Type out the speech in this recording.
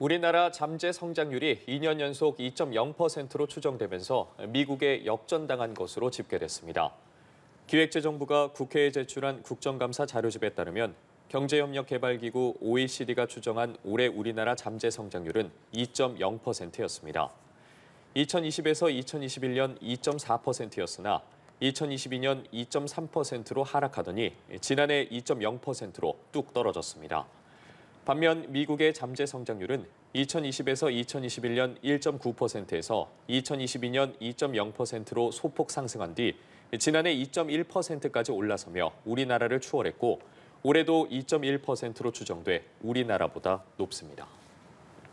우리나라 잠재 성장률이 2년 연속 2.0%로 추정되면서 미국에 역전당한 것으로 집계됐습니다. 기획재정부가 국회에 제출한 국정감사 자료집에 따르면 경제협력개발기구 OECD가 추정한 올해 우리나라 잠재 성장률은 2.0%였습니다. 2020에서 2021년 2.4%였으나 2022년 2.3%로 하락하더니 지난해 2.0%로 뚝 떨어졌습니다. 반면 미국의 잠재 성장률은 2020에서 2021년 1.9%에서 2022년 2.0%로 소폭 상승한 뒤 지난해 2.1%까지 올라서며 우리나라를 추월했고 올해도 2.1%로 추정돼 우리나라보다 높습니다.